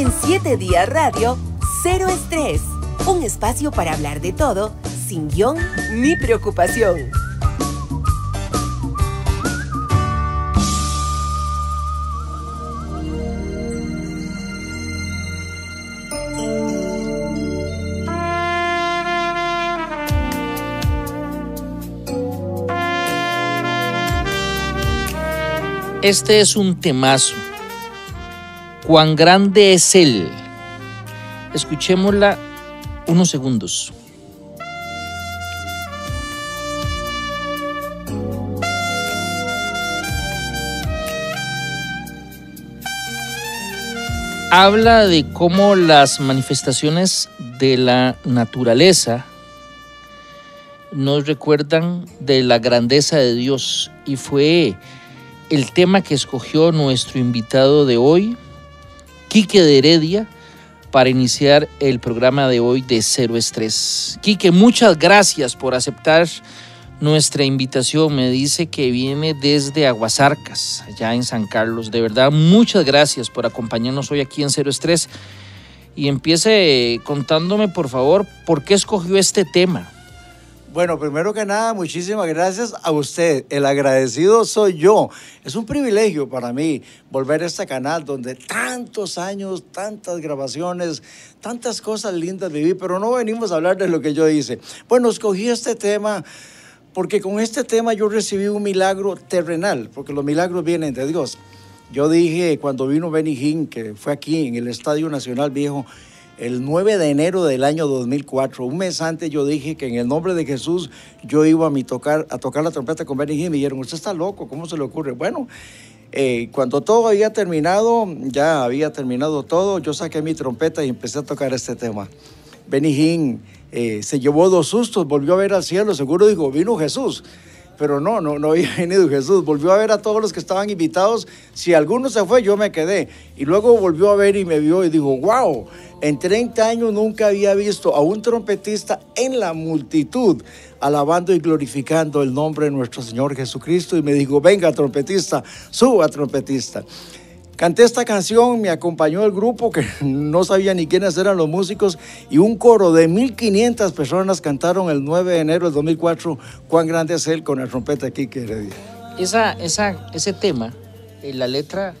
En Siete días radio, cero estrés. Un espacio para hablar de todo, sin guión ni preocupación. Este es un temazo cuán grande es Él. Escuchémosla unos segundos. Habla de cómo las manifestaciones de la naturaleza nos recuerdan de la grandeza de Dios y fue el tema que escogió nuestro invitado de hoy, Quique de Heredia para iniciar el programa de hoy de Cero Estrés. Quique, muchas gracias por aceptar nuestra invitación. Me dice que viene desde Aguasarcas, allá en San Carlos. De verdad, muchas gracias por acompañarnos hoy aquí en Cero Estrés. Y empiece contándome, por favor, por qué escogió este tema. Bueno, primero que nada, muchísimas gracias a usted. El agradecido soy yo. Es un privilegio para mí volver a este canal donde tantos años, tantas grabaciones, tantas cosas lindas viví, pero no venimos a hablar de lo que yo hice. Bueno, escogí este tema porque con este tema yo recibí un milagro terrenal, porque los milagros vienen de Dios. Yo dije cuando vino Benny Hinn, que fue aquí en el Estadio Nacional Viejo, el 9 de enero del año 2004. Un mes antes yo dije que en el nombre de Jesús yo iba a, mi tocar, a tocar la trompeta con Benny Hinn. me dijeron, usted está loco, ¿cómo se le ocurre? Bueno, eh, cuando todo había terminado, ya había terminado todo, yo saqué mi trompeta y empecé a tocar este tema. Benny Hinn eh, se llevó dos sustos, volvió a ver al cielo, seguro dijo, vino Jesús pero no, no, no había venido Jesús. Volvió a ver a todos los que estaban invitados. Si alguno se fue, yo me quedé. Y luego volvió a ver y me vio y dijo, wow, en 30 años nunca había visto a un trompetista en la multitud alabando y glorificando el nombre de nuestro Señor Jesucristo. Y me dijo, venga trompetista, suba trompetista. Canté esta canción, me acompañó el grupo que no sabía ni quiénes eran los músicos y un coro de 1.500 personas cantaron el 9 de enero del 2004 Cuán grande es él con el trompeta aquí, Heredia. Esa, esa, ese tema, eh, la letra,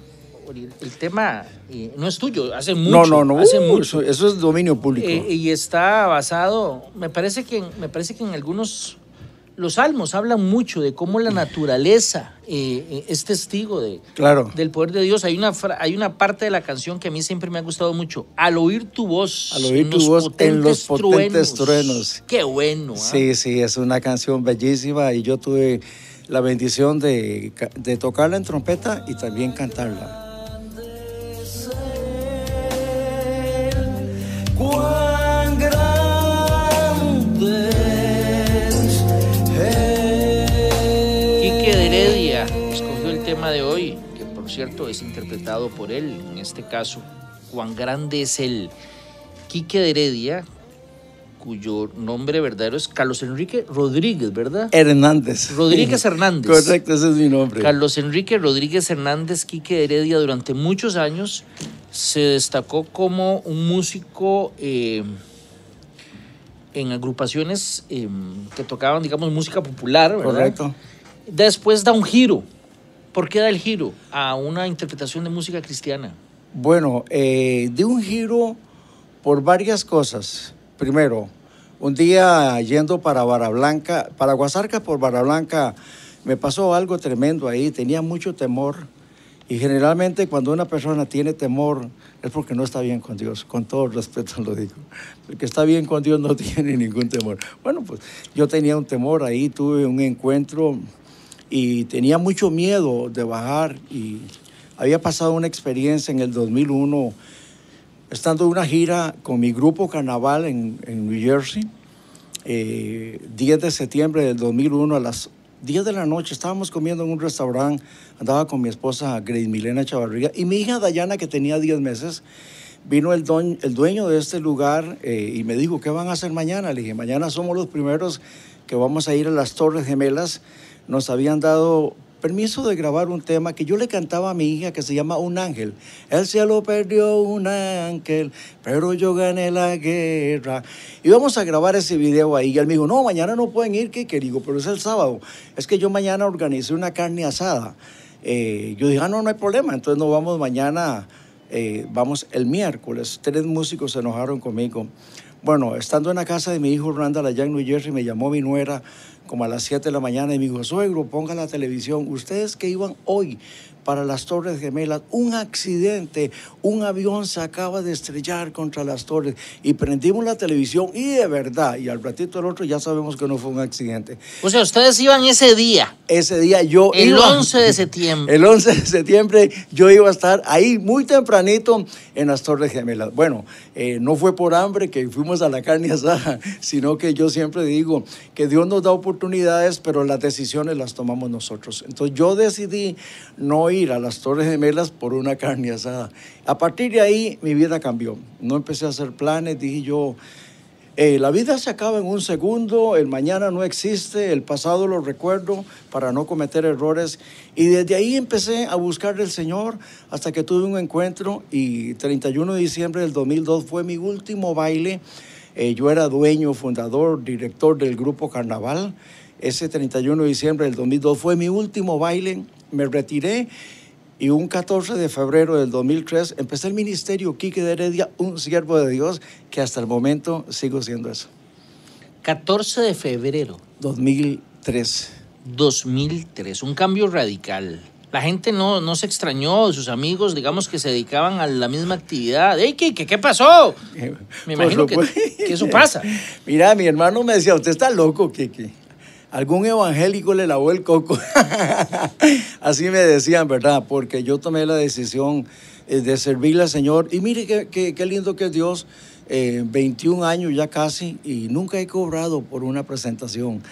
el tema eh, no es tuyo, hace mucho. No, no, no, uh, Eso, es dominio público. Eh, y está basado, me parece, que, me parece que en algunos los salmos hablan mucho de cómo la naturaleza eh, eh, es testigo del poder de Dios. Hay una, hay una parte de la canción que a mí siempre me ha gustado mucho. Al oír tu voz. Al oír en tu los voz en los potentes truenos. Qué bueno. ¿ah? Sí, sí, es una canción bellísima y yo tuve la bendición de, de tocarla en trompeta y también cantarla. de hoy, que por cierto es interpretado por él, en este caso, Juan grande es él. Quique de Heredia, cuyo nombre verdadero es Carlos Enrique Rodríguez, ¿verdad? Hernández. Rodríguez Hernández. Correcto, ese es mi nombre. Carlos Enrique Rodríguez Hernández Quique de Heredia durante muchos años se destacó como un músico eh, en agrupaciones em, que tocaban, digamos, música popular, Correcto. Después da un giro ¿Por qué da el giro a una interpretación de música cristiana? Bueno, eh, di un giro por varias cosas. Primero, un día yendo para Barablanca, para Guasarca por Barablanca, me pasó algo tremendo ahí, tenía mucho temor. Y generalmente cuando una persona tiene temor es porque no está bien con Dios, con todo respeto lo digo. El que está bien con Dios no tiene ningún temor. Bueno, pues yo tenía un temor ahí, tuve un encuentro y tenía mucho miedo de bajar y había pasado una experiencia en el 2001 estando en una gira con mi grupo Carnaval en, New Jersey, 10 eh, de septiembre del 2001 a las 10 de la noche, estábamos comiendo en un restaurante, andaba con mi esposa Grace Milena Chavarriga, y mi hija Dayana, que tenía 10 meses, vino el, el dueño de este lugar eh, y me dijo, ¿qué van a hacer mañana? Le dije, mañana somos los primeros que vamos a ir a las Torres Gemelas nos habían dado permiso de grabar un tema que yo le cantaba a mi hija que se llama Un Ángel. El cielo perdió un ángel, pero yo gané la guerra. Y vamos a grabar ese video ahí. Y él me dijo, no, mañana no pueden ir, ¿qué digo Pero es el sábado. Es que yo mañana organicé una carne asada. Eh, yo dije, ah, no, no hay problema. Entonces nos vamos mañana, eh, vamos el miércoles. Tres músicos se enojaron conmigo. Bueno, estando en la casa de mi hijo Randall allá en New Jersey, me llamó mi nuera como a las 7 de la mañana, y me dijo, suegro, ponga la televisión. Ustedes que iban hoy para las Torres Gemelas, un accidente, un avión se acaba de estrellar contra las torres y prendimos la televisión y de verdad, y al ratito del otro ya sabemos que no fue un accidente. O sea, ustedes iban ese día. Ese día yo el 11 de septiembre. El 11 de septiembre yo iba a estar ahí muy tempranito en las Torres Gemelas. Bueno, eh, no fue por hambre que fuimos a la carne asada, sino que yo siempre digo que Dios nos da oportunidades, pero las decisiones las tomamos nosotros. Entonces yo decidí no ir a las Torres Gemelas por una carne asada. A partir de ahí mi vida cambió. No empecé a hacer planes, dije yo, eh, la vida se acaba en un segundo, el mañana no existe, el pasado lo recuerdo para no cometer errores. Y desde ahí empecé a buscar al Señor hasta que tuve un encuentro y 31 de diciembre del 2002 fue mi último baile. Eh, yo era dueño, fundador, director del grupo Carnaval. Ese 31 de diciembre del 2002 fue mi último baile. Me retiré y un 14 de febrero del 2003 empecé el ministerio Quique de Heredia, un siervo de Dios, que hasta el momento sigo siendo eso. 14 de febrero. 2003. 2003, un cambio radical. La gente no, no se extrañó, sus amigos, digamos, que se dedicaban a la misma actividad. ¡Ey, qué pasó! Eh, me imagino que, eso pasa. Mira, mi hermano me decía, usted está loco, Kiki algún evangélico le lavó el coco. Así me decían, ¿verdad? Porque yo tomé la decisión eh, de servirle al Señor. Y mire qué, lindo que es Dios. 21 eh, años ya casi y nunca he cobrado por una presentación.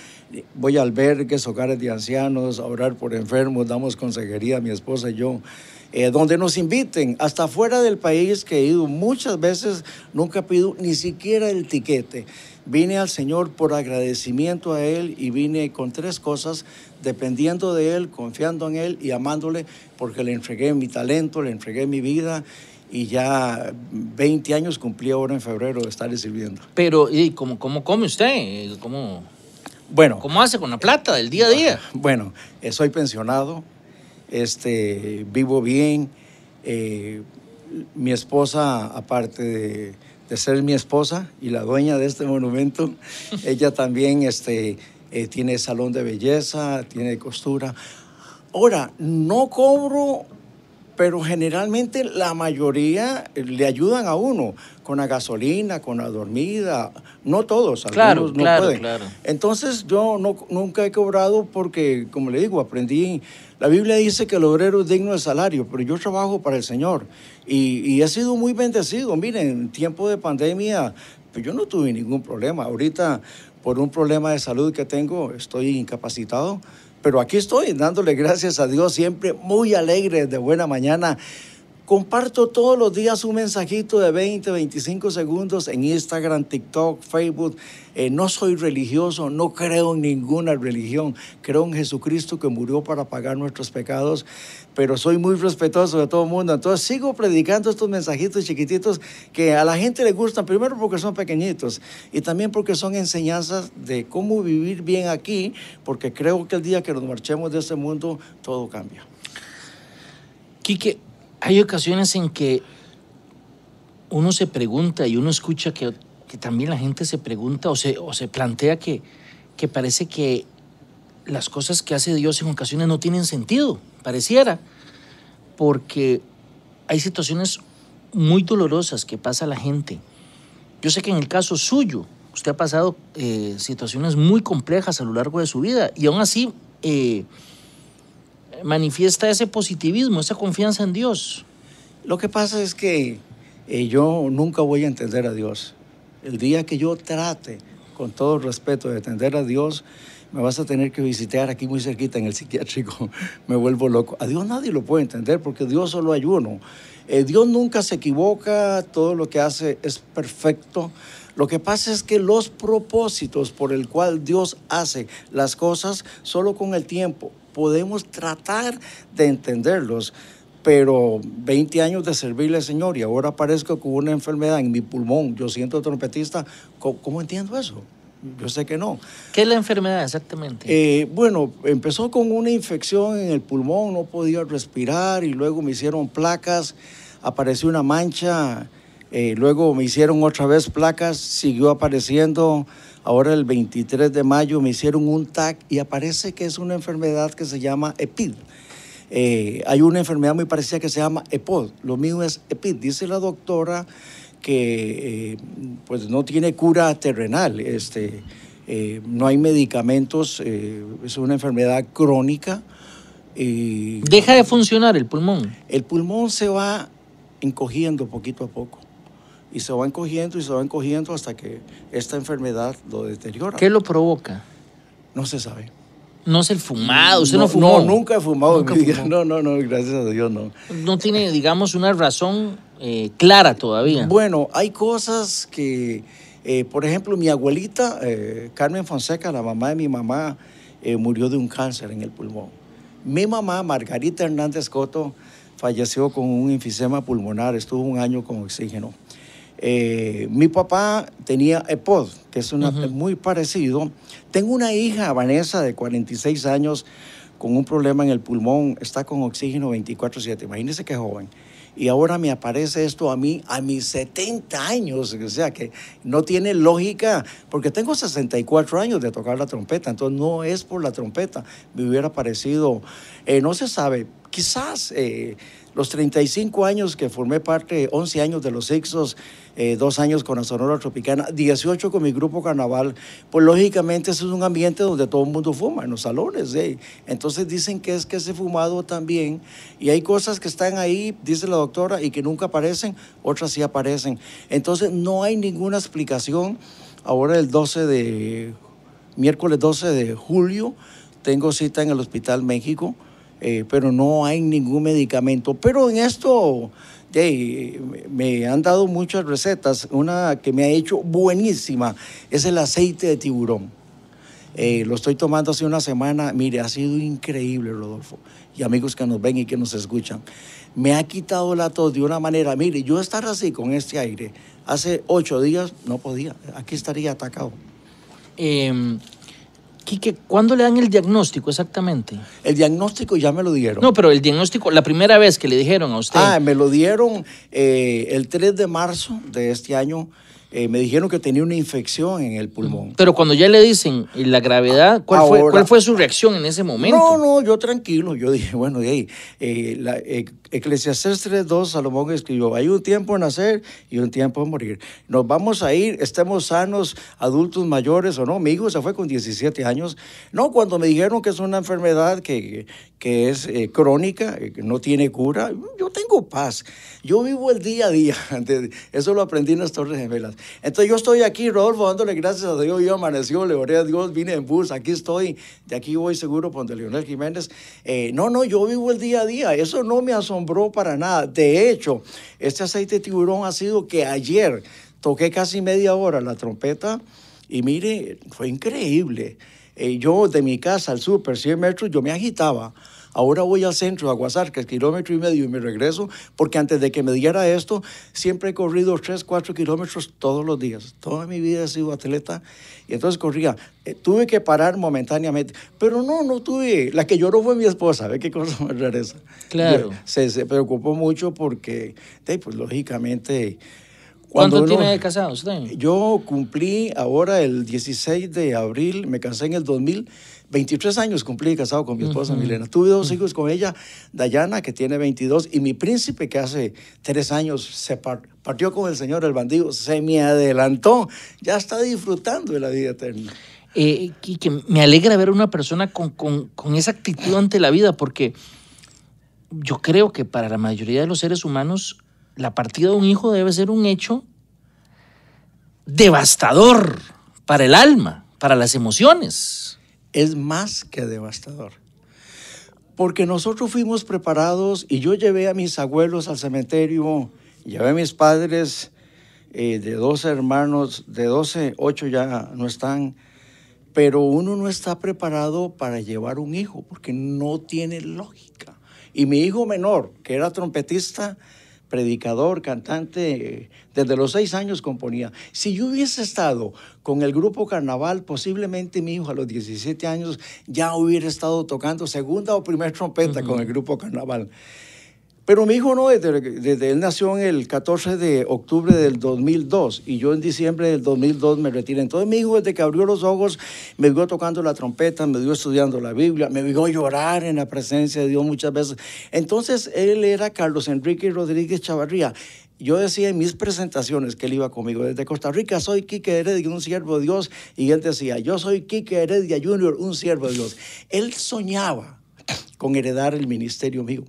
Voy a albergues, hogares de ancianos, a orar por enfermos, damos consejería a mi esposa y yo. Eh, donde nos inviten, hasta fuera del país que he ido muchas veces, nunca pido ni siquiera el tiquete. Vine al Señor por agradecimiento a Él y vine con tres cosas, dependiendo de Él, confiando en Él y amándole, porque le entregué mi talento, le entregué mi vida y ya 20 años cumplí ahora en febrero de estarle sirviendo. Pero, ¿y cómo, cómo come usted? ¿Cómo, bueno, ¿Cómo hace con la plata del día a día? Bueno, soy pensionado, este, vivo bien. Eh, mi esposa, aparte de, ser mi esposa y la dueña de este monumento, ella también este, eh, tiene salón de belleza, tiene costura. Ahora, no cobro, pero generalmente la mayoría eh, le ayudan a uno con la gasolina, con la dormida, no todos, algunos no pueden. Entonces yo no, nunca he cobrado porque, como le digo, aprendí la Biblia dice que el obrero es digno de salario, pero yo trabajo para el Señor y, he sido muy bendecido. Miren, en tiempo de pandemia, pues yo no tuve ningún problema. Ahorita, por un problema de salud que tengo, estoy incapacitado, pero aquí estoy dándole gracias a Dios siempre, muy alegre, de buena mañana. Comparto todos los días un mensajito de 20, 25 segundos en Instagram, TikTok, Facebook. Eh, no soy religioso, no creo en ninguna religión. Creo en Jesucristo que murió para pagar nuestros pecados, pero soy muy respetuoso de todo el mundo. Entonces sigo predicando estos mensajitos chiquititos que a la gente le gustan, primero porque son pequeñitos y también porque son enseñanzas de cómo vivir bien aquí, porque creo que el día que nos marchemos de este mundo, todo cambia. Quique, hay ocasiones en que uno se pregunta y uno escucha que, también la gente se pregunta o se, o se plantea que, que parece que las cosas que hace Dios en ocasiones no tienen sentido, pareciera, porque hay situaciones muy dolorosas que pasa la gente. Yo sé que en el caso suyo, usted ha pasado eh, situaciones muy complejas a lo largo de su vida y aún así eh, manifiesta ese positivismo, esa confianza en Dios? Lo que pasa es que eh, yo nunca voy a entender a Dios. El día que yo trate, con todo respeto, de entender a Dios, me vas a tener que visitar aquí muy cerquita en el psiquiátrico. me vuelvo loco. A Dios nadie lo puede entender porque Dios solo hay uno. Eh, Dios nunca se equivoca, todo lo que hace es perfecto. Lo que pasa es que los propósitos por el cual Dios hace las cosas solo con el tiempo podemos tratar de entenderlos. Pero 20 años de servirle al Señor y ahora aparezco con una enfermedad en mi pulmón, yo siento trompetista, ¿cómo, entiendo eso? Yo sé que no. ¿Qué es la enfermedad exactamente? Eh, bueno, empezó con una infección en el pulmón, no podía respirar y luego me hicieron placas, apareció una mancha eh, luego me hicieron otra vez placas, siguió apareciendo. Ahora el 23 de mayo me hicieron un TAC y aparece que es una enfermedad que se llama EPID. Eh, hay una enfermedad muy parecida que se llama EPOD. Lo mismo es EPID. Dice la doctora que eh, pues no tiene cura terrenal. Este, no hay medicamentos, es una enfermedad crónica. ¿Deja de funcionar el pulmón? El pulmón se va encogiendo poquito a poco y se va encogiendo y se va encogiendo hasta que esta enfermedad lo deteriora. ¿Qué lo provoca? No se sabe. No es el fumado, usted no, fumó. No, nunca he fumado. Nunca No, no, no, gracias a Dios no. No tiene, digamos, una razón eh, clara todavía. Bueno, hay cosas que, eh, por ejemplo, mi abuelita, eh, Carmen Fonseca, la mamá de mi mamá, murió de un cáncer en el pulmón. Mi mamá, Margarita Hernández Coto, falleció con un enfisema pulmonar, estuvo un año con oxígeno. Eh, mi papá tenía EPOD, que es una, muy parecido. Tengo una hija, Vanessa, de 46 años, con un problema en el pulmón, está con oxígeno 24-7, imagínese qué joven. Y ahora me aparece esto a mí a mis 70 años, o sea que no tiene lógica, porque tengo 64 años de tocar la trompeta, entonces no es por la trompeta, me hubiera parecido, eh, no se sabe quizás eh, los 35 años que formé parte, 11 años de los Exos, eh, dos años con la Sonora Tropicana, 18 con mi grupo Carnaval, pues lógicamente eso es un ambiente donde todo el mundo fuma, en los salones. Eh. Entonces dicen que es que ese fumado también, y hay cosas que están ahí, dice la doctora, y que nunca aparecen, otras sí aparecen. Entonces no hay ninguna explicación. Ahora el 12 de, miércoles 12 de julio, tengo cita en el Hospital México eh, pero no hay ningún medicamento. Pero en esto me han dado muchas recetas. Una que me ha hecho buenísima es el aceite de tiburón. Eh, lo estoy tomando hace una semana. Mire, ha sido increíble, Rodolfo. Y amigos que nos ven y que nos escuchan. Me ha quitado la tos de una manera. Mire, yo estar así con este aire hace ocho días no podía. Aquí estaría atacado. Eh Quique, ¿cuándo le dan el diagnóstico exactamente? El diagnóstico ya me lo dieron. No, pero el diagnóstico, la primera vez que le dijeron a usted. Ah, me lo dieron eh, el 3 de marzo de este año. Eh, me dijeron que tenía una infección en el pulmón. Pero cuando ya le dicen la gravedad, ¿cuál, fue, su reacción en ese momento? No, no, yo tranquilo. Yo dije, bueno, hey, eh, eh Eclesiastes 3.2, Salomón escribió, hay un tiempo en nacer y un tiempo en morir. Nos vamos a ir, estemos sanos, adultos mayores o no. Mi hijo se fue con 17 años. No, cuando me dijeron que es una enfermedad que, que es eh, crónica, eh, que no tiene cura, yo tengo paz. Yo vivo el día a día. Eso lo aprendí en las Torres Gemelas. Entonces yo estoy aquí, Rodolfo, dándole gracias a Dios. Yo amaneció, le oré a Dios, vine en bus, aquí estoy. De aquí voy seguro, donde Leonel Jiménez. Eh, no, no, yo vivo el día a día. Eso no me asombra asombró para nada. De hecho, este aceite de tiburón ha sido que ayer toqué casi media hora la trompeta y mire, fue increíble. Eh, yo de mi casa al súper 100 metros, yo me agitaba Ahora voy al centro, a es kilómetro y medio, y me regreso, porque antes de que me diera esto, siempre he corrido 3, 4 kilómetros todos los días. Toda mi vida he sido atleta, y entonces corría. Eh, tuve que parar momentáneamente, pero no, no tuve. La que lloró fue mi esposa, ¿ve qué cosa me regresa? Claro. Se, se preocupó mucho porque, pues lógicamente ¿Cuánto tiene de casado usted? Yo cumplí ahora el 16 de abril, me casé en el 2000, 23 años cumplí casado con mi esposa Milena. Tuve dos hijos con ella, Dayana, que tiene 22, y mi príncipe, que hace tres años se partió con el señor el bandido, se me adelantó, ya está disfrutando de la vida eterna. Eh, y que me alegra ver una persona con, con esa actitud ante la vida, porque yo creo que para la mayoría de los seres humanos la partida de un hijo debe ser un hecho devastador para el alma, para las emociones. Es más que devastador. Porque nosotros fuimos preparados y yo llevé a mis abuelos al cementerio, llevé a mis padres eh, de 12 hermanos, de 12, 8 ya no están, pero uno no está preparado para llevar un hijo porque no tiene lógica. Y mi hijo menor, que era trompetista, predicador, cantante, desde los seis años componía. Si yo hubiese estado con el grupo Carnaval, posiblemente mi hijo a los 17 años ya hubiera estado tocando segunda o primera trompeta con el grupo Carnaval. Pero mi hijo no, desde, él nació en el 14 de octubre del 2002 y yo en diciembre del 2002 me retiré. Entonces mi hijo desde que abrió los ojos me vio tocando la trompeta, me vio estudiando la Biblia, me vio llorar en la presencia de Dios muchas veces. Entonces él era Carlos Enrique Rodríguez Chavarría. Yo decía en mis presentaciones que él iba conmigo. Desde Costa Rica soy Quique Heredia, un siervo de Dios. Y él decía, yo soy Quique Heredia Junior, un siervo de Dios. Él soñaba con heredar el ministerio mío.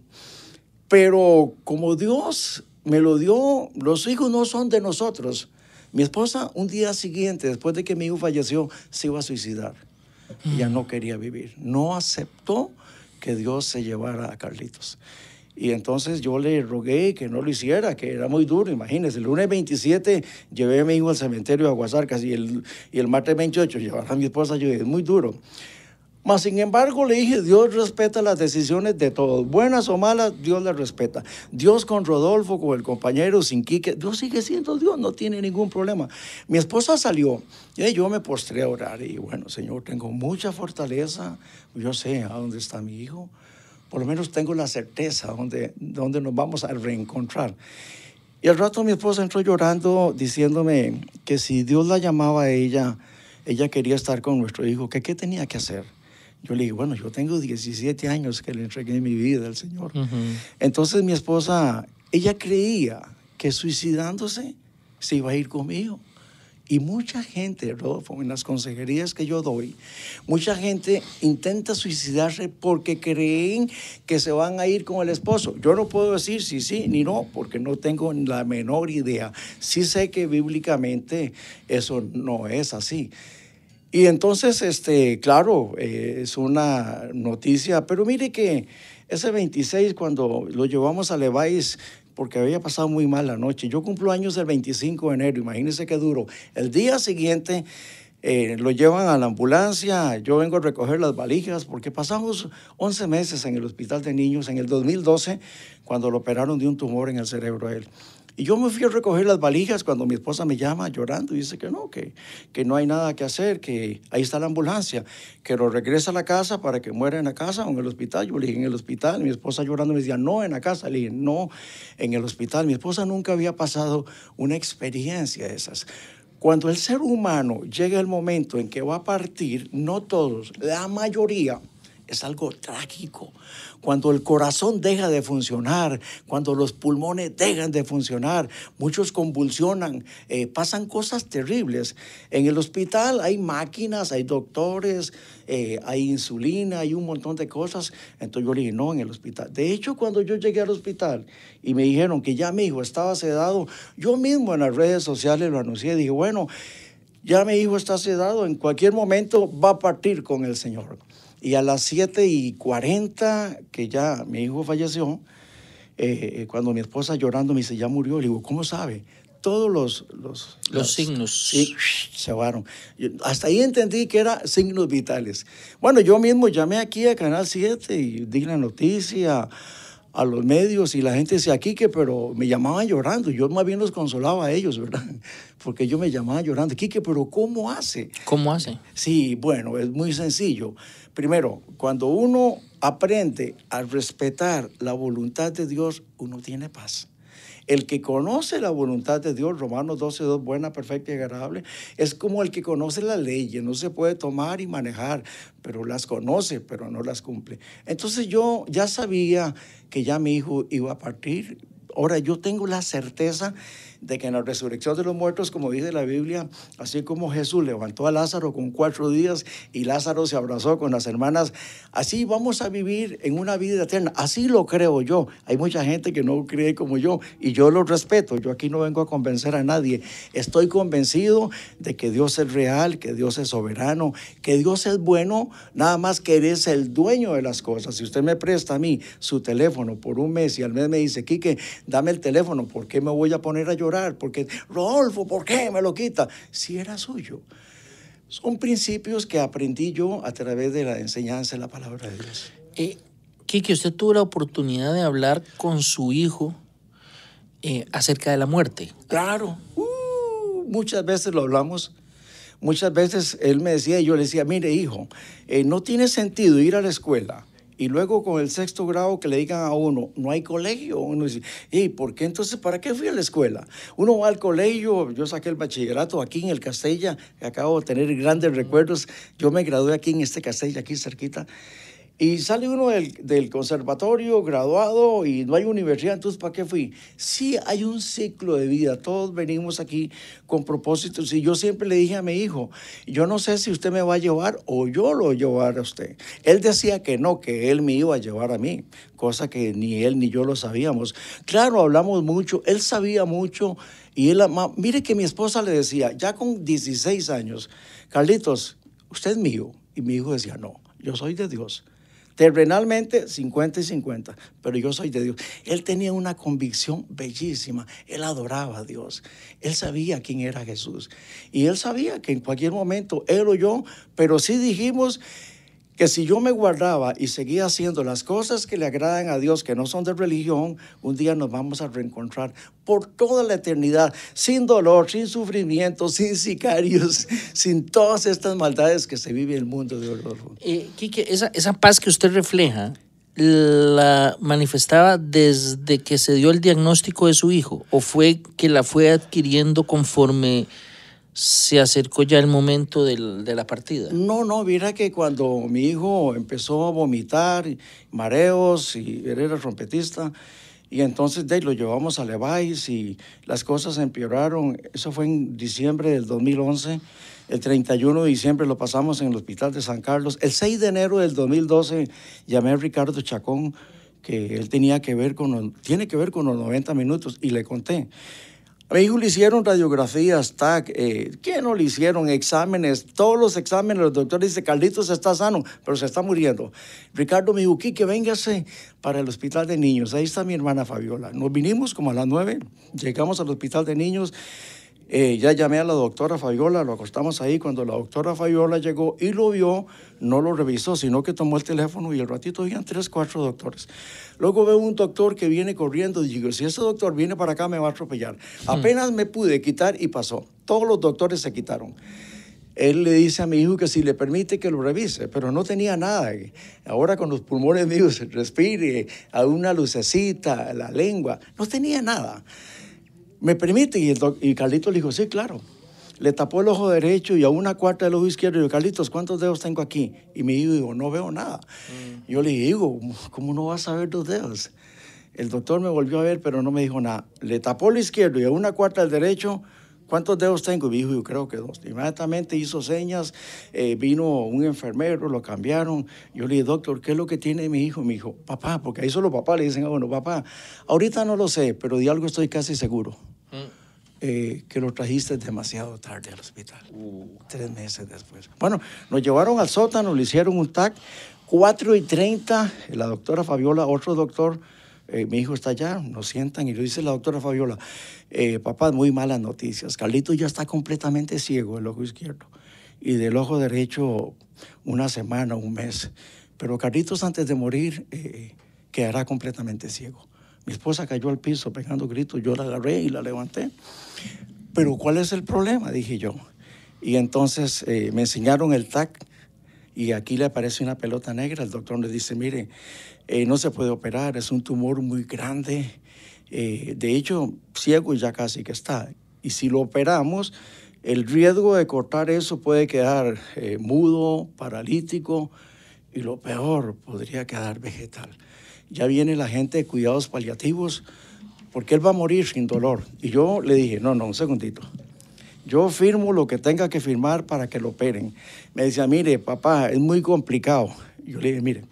Pero como Dios me lo dio, los hijos no son de nosotros. Mi esposa un día siguiente, después de que mi hijo falleció, se iba a suicidar. Ya no quería vivir. No aceptó que Dios se llevara a Carlitos. Y entonces yo le rogué que no lo hiciera, que era muy duro, imagínense. El lunes 27 llevé a mi hijo al cementerio de Aguasarcas y el, y el martes 28 llevar a mi esposa yo, es muy duro. Mas, sin embargo, le dije, Dios respeta las decisiones de todos, buenas o malas, Dios las respeta. Dios con Rodolfo, con el compañero, sin Quique, Dios sigue siendo Dios, no tiene ningún problema. Mi esposa salió y yo me postré a orar y bueno, Señor, tengo mucha fortaleza, yo sé a dónde está mi hijo, por lo menos tengo la certeza dónde dónde nos vamos a reencontrar. Y al rato mi esposa entró llorando diciéndome que si Dios la llamaba a ella, ella quería estar con nuestro hijo, que qué tenía que hacer. Yo le dije, bueno, yo tengo 17 años que le entregué mi vida al Señor. Entonces mi esposa, ella creía que suicidándose se iba a ir conmigo. Y mucha gente, Rodolfo, en las consejerías que yo doy, mucha gente intenta suicidarse porque creen que se van a ir con el esposo. Yo no puedo decir si sí ni no, porque no tengo la menor idea. Sí sé que bíblicamente eso no es así. Y entonces, este, claro, eh, es una noticia, pero mire que ese 26, cuando lo llevamos a Leváis, porque había pasado muy mal la noche, yo cumplo años el 25 de enero, imagínense qué duro. El día siguiente eh, lo llevan a la ambulancia, yo vengo a recoger las valijas, porque pasamos 11 meses en el hospital de niños en el 2012, cuando lo operaron de un tumor en el cerebro él. Y yo me fui a recoger las valijas cuando mi esposa me llama llorando y dice que no, que, que no hay nada que hacer, que ahí está la ambulancia, que lo regresa a la casa para que muera en la casa o en el hospital. Yo le dije, en el hospital. Mi esposa llorando me decía, no, en la casa. Le dije, no, en el hospital. Mi esposa nunca había pasado una experiencia de esas. Cuando el ser humano llega el momento en que va a partir, no todos, la mayoría, es algo trágico. Cuando el corazón deja de funcionar, cuando los pulmones dejan de funcionar, muchos convulsionan, eh, pasan cosas terribles. En el hospital hay máquinas, hay doctores, eh, hay insulina, hay un montón de cosas. Entonces yo le dije, no, en el hospital. De hecho, cuando yo llegué al hospital y me dijeron que ya mi hijo estaba sedado, yo mismo en las redes sociales lo anuncié, dije, bueno, ya mi hijo está sedado, en cualquier momento va a partir con el Señor. Y a las 7 y 40, que ya mi hijo falleció, eh, cuando mi esposa llorando me dice, ya murió, le digo, ¿cómo sabe? Todos los... Los, signos. se fueron. Hasta ahí entendí que eran signos vitales. Bueno, yo mismo llamé aquí a Canal 7 y di la noticia a los medios y la gente decía, Quique, pero me llamaban llorando. Yo más bien los consolaba a ellos, ¿verdad? Porque yo me llamaba llorando. Quique, pero ¿cómo hace? ¿Cómo hace? Sí, bueno, es muy sencillo. Primero, cuando uno aprende a respetar la voluntad de Dios, uno tiene paz. El que conoce la voluntad de Dios, Romanos 12, 2, buena, perfecta y agradable, es como el que conoce la ley, no se puede tomar y manejar, pero las conoce, pero no las cumple. Entonces yo ya sabía que ya mi hijo iba a partir. Ahora yo tengo la certeza de que en la resurrección de los muertos, como dice la Biblia, así como Jesús levantó a Lázaro con cuatro días y Lázaro se abrazó con las hermanas, así vamos a vivir en una vida eterna. Así lo creo yo. Hay mucha gente que no cree como yo y yo lo respeto. Yo aquí no vengo a convencer a nadie. Estoy convencido de que Dios es real, que Dios es soberano, que Dios es bueno, nada más que eres el dueño de las cosas. Si usted me presta a mí su teléfono por un mes y al mes me dice, Quique, dame el teléfono, ¿por qué me voy a poner a llorar? porque, Rodolfo, ¿por qué me lo quita? Si era suyo. Son principios que aprendí yo a través de la enseñanza de la palabra de Dios. Kiki, eh, usted tuvo la oportunidad de hablar con su hijo eh, acerca de la muerte. Claro, uh, muchas veces lo hablamos. Muchas veces él me decía, y yo le decía, mire hijo, eh, no tiene sentido ir a la escuela y luego con el sexto grado que le digan a uno, no hay colegio. Uno dice, ¿y por qué entonces? ¿Para qué fui a la escuela? Uno va al colegio, yo saqué el bachillerato aquí en el Castella, acabo de tener grandes recuerdos. Yo me gradué aquí en este Castella, aquí cerquita. Y sale uno del, conservatorio graduado y no hay universidad, entonces ¿para qué fui? Sí hay un ciclo de vida, todos venimos aquí con propósitos y yo siempre le dije a mi hijo, yo no sé si usted me va a llevar o yo lo voy a llevar a usted. Él decía que no, que él me iba a llevar a mí, cosa que ni él ni yo lo sabíamos. Claro, hablamos mucho, él sabía mucho y él, mire que mi esposa le decía, ya con 16 años, Carlitos, usted es mío. Y mi hijo decía, no, yo soy de Dios. Terrenalmente, 50 y 50, pero yo soy de Dios. Él tenía una convicción bellísima. Él adoraba a Dios. Él sabía quién era Jesús. Y él sabía que en cualquier momento, él o yo, pero sí dijimos que si yo me guardaba y seguía haciendo las cosas que le agradan a Dios, que no son de religión, un día nos vamos a reencontrar por toda la eternidad, sin dolor, sin sufrimiento, sin sicarios, sin todas estas maldades que se vive en el mundo de horror. Eh, Quique, esa, esa paz que usted refleja, la manifestaba desde que se dio el diagnóstico de su hijo o fue que la fue adquiriendo conforme se acercó ya el momento de la partida. No, no, mira que cuando mi hijo empezó a vomitar, mareos, y él era trompetista, y entonces de lo llevamos a Leváis y las cosas empeoraron. Eso fue en diciembre del 2011. El 31 de diciembre lo pasamos en el hospital de San Carlos. El 6 de enero del 2012 llamé a Ricardo Chacón, que él tenía que ver con, tiene que ver con los 90 minutos, y le conté. A mi hijo le hicieron radiografías, eh, ¿qué no le hicieron? Exámenes, todos los exámenes, los doctores dice, Carlitos está sano, pero se está muriendo. Ricardo me dijo, que véngase para el hospital de niños. Ahí está mi hermana Fabiola. Nos vinimos como a las nueve, llegamos al hospital de niños. Eh, ya llamé a la doctora Fabiola, lo acostamos ahí. Cuando la doctora Fabiola llegó y lo vio, no lo revisó, sino que tomó el teléfono y al ratito habían tres, cuatro doctores. Luego veo un doctor que viene corriendo y digo, si ese doctor viene para acá me va a atropellar. Apenas me pude quitar y pasó. Todos los doctores se quitaron él le dice a mi hijo que si le permite que lo revise, pero no tenía nada. Ahora con los pulmones míos, respire, a una lucecita, la lengua, no tenía nada. ¿me permite? Y, el Carlitos le dijo, sí, claro. Le tapó el ojo derecho y a una cuarta del ojo izquierdo. Y yo, Carlitos, ¿cuántos dedos tengo aquí? Y mi hijo dijo, no veo nada. Mm. Yo le digo, ¿cómo no vas a ver los dedos? El doctor me volvió a ver, pero no me dijo nada. Le tapó el izquierdo y a una cuarta del derecho ¿Cuántos dedos tengo? mi dijo, yo creo que dos. Inmediatamente hizo señas, eh, vino un enfermero, lo cambiaron. Yo le dije, doctor, ¿qué es lo que tiene mi hijo? Me dijo, papá, porque ahí solo papá le dicen, bueno, papá, ahorita no lo sé, pero de algo estoy casi seguro. Mm. Eh, que lo trajiste demasiado tarde al hospital. Uh. Tres meses después. Bueno, nos llevaron al sótano, le hicieron un TAC. 4 y 30, la doctora Fabiola, otro doctor, eh, mi hijo está allá, nos sientan y lo dice la doctora Fabiola, eh, papá, muy malas noticias, Carlito ya está completamente ciego del ojo izquierdo y del ojo derecho una semana, un mes, pero Carlitos antes de morir eh, quedará completamente ciego. Mi esposa cayó al piso pegando gritos, yo la agarré y la levanté, pero ¿cuál es el problema? dije yo. Y entonces me enseñaron el TAC y aquí le aparece una pelota negra. El doctor le dice, mire, eh, no se puede operar, es un tumor muy grande. Eh, de hecho, ciego ya casi que está. Y si lo operamos, el riesgo de cortar eso puede quedar eh, mudo, paralítico y lo peor, podría quedar vegetal. Ya viene la gente de cuidados paliativos porque él va a morir sin dolor. Y yo le dije, no, no, un segundito yo firmo lo que tenga que firmar para que lo operen. Me decía, mire, papá, es muy complicado. Yo le dije, mire,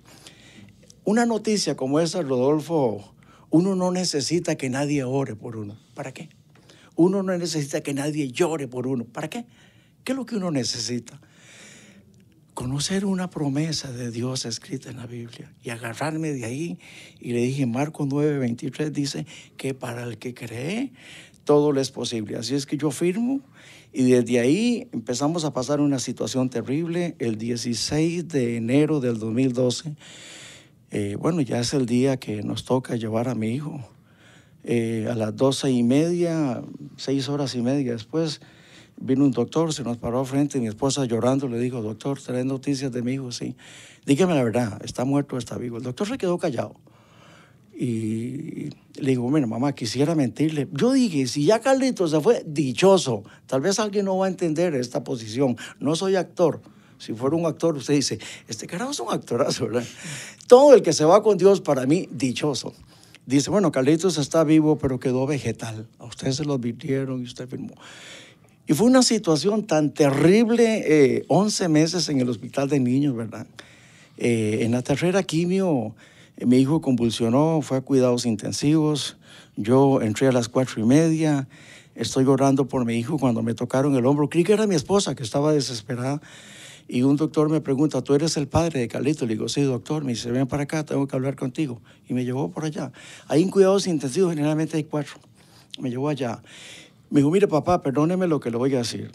una noticia como esa, Rodolfo, uno no necesita que nadie ore por uno. ¿Para qué? Uno no necesita que nadie llore por uno. ¿Para qué? ¿Qué es lo que uno necesita? Conocer una promesa de Dios escrita en la Biblia y agarrarme de ahí. Y le dije, Marcos 9, 23 dice que para el que cree, todo le es posible. Así es que yo firmo y desde ahí empezamos a pasar una situación terrible. El 16 de enero del 2012, eh, bueno, ya es el día que nos toca llevar a mi hijo. Eh, a las doce y media, seis horas y media después, vino un doctor, se nos paró frente, mi esposa llorando le dijo, doctor, ¿traes noticias de mi hijo? Sí. Dígame la verdad, ¿está muerto o está vivo? El doctor se quedó callado. Y le digo, bueno, mamá, quisiera mentirle. Yo dije, si ya Carlitos se fue, dichoso. Tal vez alguien no va a entender esta posición. No soy actor. Si fuera un actor, usted dice, este carajo es un actorazo, ¿verdad? Todo el que se va con Dios, para mí, dichoso. Dice, bueno, Carlitos está vivo, pero quedó vegetal. A ustedes se lo advirtieron y usted firmó. Y fue una situación tan terrible, eh, 11 meses en el hospital de niños, ¿verdad? Eh, en la tercera quimio mi hijo convulsionó, fue a cuidados intensivos. Yo entré a las cuatro y media. Estoy orando por mi hijo cuando me tocaron el hombro. Creí que era mi esposa que estaba desesperada. Y un doctor me pregunta, ¿tú eres el padre de Carlito? Le digo, sí, doctor. Me dice, ven para acá, tengo que hablar contigo. Y me llevó por allá. Hay en cuidados intensivos generalmente hay cuatro. Me llevó allá. Me dijo, mire papá, perdóneme lo que le voy a decir.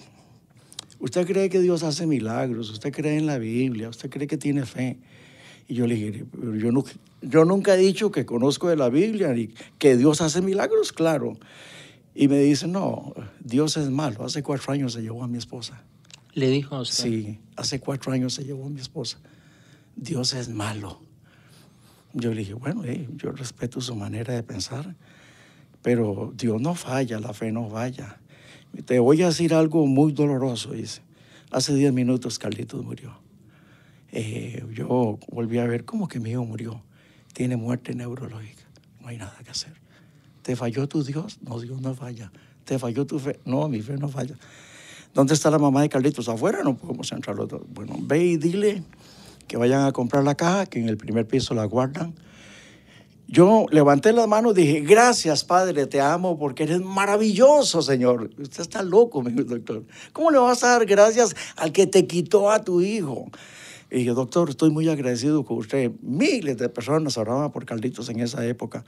Usted cree que Dios hace milagros, usted cree en la Biblia, usted cree que tiene fe. Y yo le dije, yo, yo nunca he dicho que conozco de la Biblia ni que Dios hace milagros, claro. Y me dice, no, Dios es malo. Hace cuatro años se llevó a mi esposa. ¿Le dijo a usted? Sí, hace cuatro años se llevó a mi esposa. Dios es malo. Yo le dije, bueno, eh, yo respeto su manera de pensar, pero Dios no falla, la fe no falla. Te voy a decir algo muy doloroso, dice. Hace diez minutos Carlitos murió. Eh, yo volví a ver como que mi hijo murió. Tiene muerte neurológica. No hay nada que hacer. ¿Te falló tu Dios? No, Dios no falla. ¿Te falló tu fe? No, mi fe no falla. ¿Dónde está la mamá de Carlitos? Afuera no podemos entrar los dos. Bueno, ve y dile que vayan a comprar la caja, que en el primer piso la guardan. Yo levanté las manos dije, gracias Padre, te amo porque eres maravilloso, Señor. Usted está loco, mi doctor. ¿Cómo le vas a dar gracias al que te quitó a tu hijo? Y yo, doctor, estoy muy agradecido con usted. Miles de personas oraban por calditos en esa época.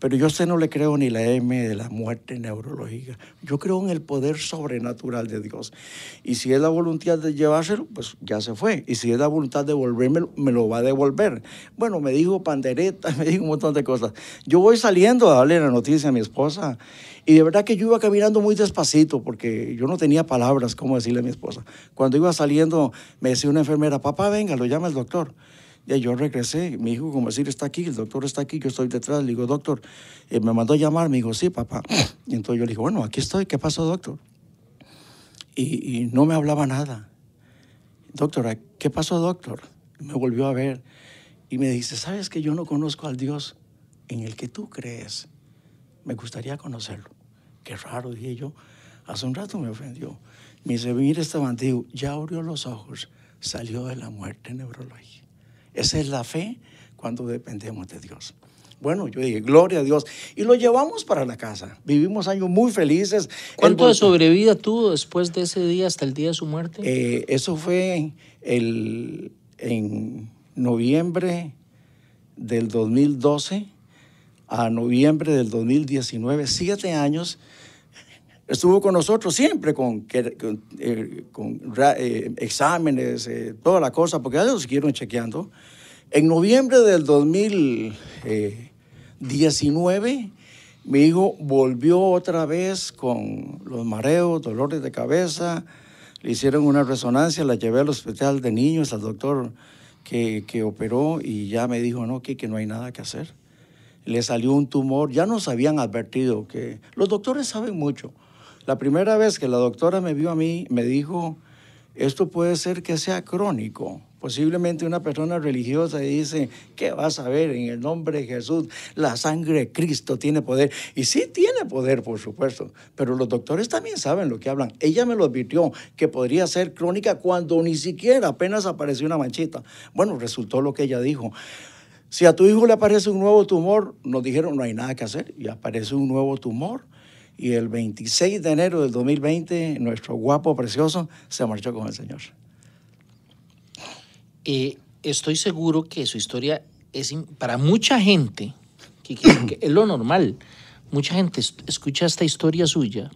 Pero yo sé no le creo ni la M de la muerte neurológica. Yo creo en el poder sobrenatural de Dios. Y si es la voluntad de llevárselo, pues ya se fue. Y si es la voluntad de volverme, me lo va a devolver. Bueno, me dijo pandereta, me dijo un montón de cosas. Yo voy saliendo a darle la noticia a mi esposa. Y de verdad que yo iba caminando muy despacito porque yo no tenía palabras cómo decirle a mi esposa. Cuando iba saliendo, me decía una enfermera, papá, venga, lo llama el doctor. Y yo regresé, mi hijo, como decir, está aquí, el doctor está aquí, yo estoy detrás. Le digo, doctor, eh, me mandó a llamar, me dijo, sí, papá. Y entonces yo le digo, bueno, aquí estoy, ¿qué pasó, doctor? Y, no me hablaba nada. Doctor, ¿qué pasó, doctor? Me volvió a ver y me dice, ¿sabes que yo no conozco al Dios en el que tú crees? Me gustaría conocerlo. Qué raro, dije yo. Hace un rato me ofendió. Me dice, mira este bandido ya abrió los ojos, salió de la muerte neurológica. Esa es la fe cuando dependemos de Dios. Bueno, yo dije, gloria a Dios. Y lo llevamos para la casa. Vivimos años muy felices. ¿Cuánto de sobrevida tuvo después de ese día hasta el día de su muerte? Eh, eso fue el, en noviembre del 2012 a noviembre del 2019, siete años estuvo con nosotros siempre con, eh, eh, exámenes, eh, toda la cosa, porque ellos siguieron chequeando. En noviembre del 2019, mi hijo volvió otra vez con los mareos, dolores de cabeza, le hicieron una resonancia, la llevé al hospital de niños, al doctor que, que operó y ya me dijo, no, que, que no hay nada que hacer. Le salió un tumor, ya nos habían advertido que los doctores saben mucho, la primera vez que la doctora me vio a mí, me dijo, esto puede ser que sea crónico. Posiblemente una persona religiosa dice, ¿qué vas a ver en el nombre de Jesús? La sangre de Cristo tiene poder. Y sí tiene poder, por supuesto, pero los doctores también saben lo que hablan. Ella me lo advirtió, que podría ser crónica cuando ni siquiera apenas apareció una manchita. Bueno, resultó lo que ella dijo. Si a tu hijo le aparece un nuevo tumor, nos dijeron, no hay nada que hacer, y aparece un nuevo tumor. Y el 26 de enero del 2020, nuestro guapo precioso se marchó con el Señor. Y eh, estoy seguro que su historia es para mucha gente, que es lo normal. Mucha gente escucha esta historia suya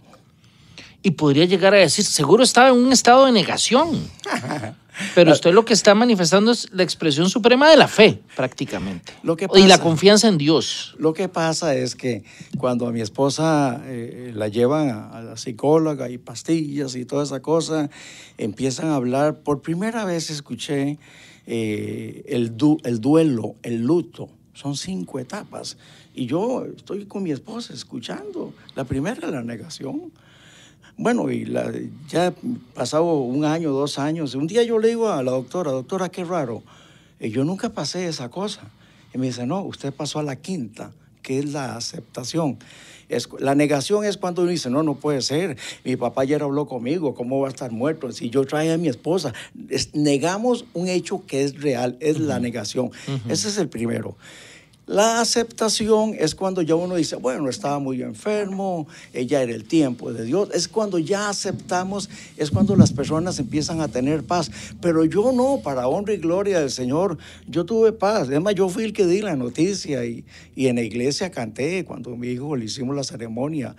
y podría llegar a decir, seguro estaba en un estado de negación. Pero usted lo que está manifestando es la expresión suprema de la fe, prácticamente. Lo que y la confianza en Dios. Lo que pasa es que cuando a mi esposa eh, la llevan a, la psicóloga y pastillas y toda esa cosa, empiezan a hablar. Por primera vez escuché eh, el, el duelo, el luto. Son cinco etapas. Y yo estoy con mi esposa escuchando. La primera, la negación. Bueno, y ya pasado un año, dos años, un día yo le digo a la doctora, doctora, qué raro, eh, yo nunca pasé esa cosa. Y me dice, no, usted pasó a la quinta, que es la aceptación. Es, la negación es cuando uno dice, no, no puede ser, mi papá ayer habló conmigo, ¿cómo va a estar muerto? Si yo traje a mi esposa, negamos un hecho que es real, es la negación. Ese es el primero. La aceptación es cuando ya uno dice, bueno, estaba muy enfermo, ya era el tiempo de Dios. Es cuando ya aceptamos, es cuando las personas empiezan a tener paz. Pero yo no, para honra y gloria del Señor, yo tuve paz. Además, yo fui el que di la noticia y, en la iglesia canté cuando mi hijo le hicimos la ceremonia.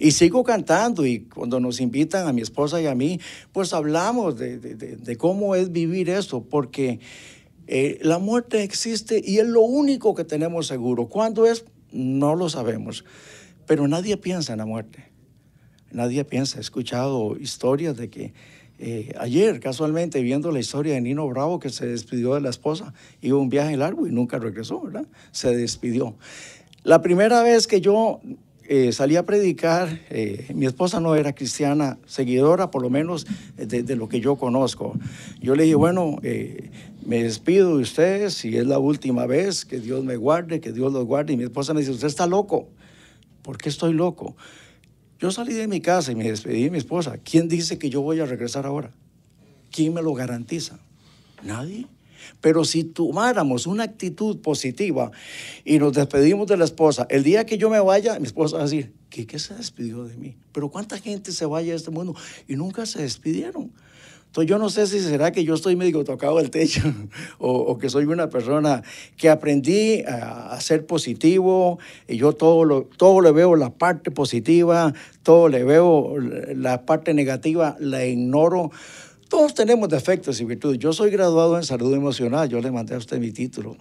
Y sigo cantando y cuando nos invitan a mi esposa y a mí, pues hablamos de, de cómo es vivir esto, porque eh, la muerte existe y es lo único que tenemos seguro. ¿Cuándo es? No lo sabemos. Pero nadie piensa en la muerte. Nadie piensa. He escuchado historias de que eh, ayer, casualmente, viendo la historia de Nino Bravo, que se despidió de la esposa, iba un viaje largo y nunca regresó, ¿verdad? Se despidió. La primera vez que yo eh, salí a predicar, mi esposa no era cristiana, seguidora por lo menos de, de, lo que yo conozco. Yo le dije, bueno, me despido de ustedes y es la última vez, que Dios me guarde, que Dios los guarde. Y mi esposa me dice, usted está loco. ¿Por qué estoy loco? Yo salí de mi casa y me despedí de mi esposa. ¿Quién dice que yo voy a regresar ahora? ¿Quién me lo garantiza? Nadie. Pero si tomáramos una actitud positiva y nos despedimos de la esposa, el día que yo me vaya, mi esposa va a decir, ¿qué, qué se despidió de mí? Pero ¿cuánta gente se vaya a este mundo y nunca se despidieron? yo no sé si será que yo estoy medio tocado el techo o, que soy una persona que aprendí a, ser positivo y yo todo, lo, todo le veo la parte positiva, todo le veo la parte negativa, la ignoro. Todos tenemos defectos y virtudes. Yo soy graduado en salud emocional, yo le mandé a usted mi título.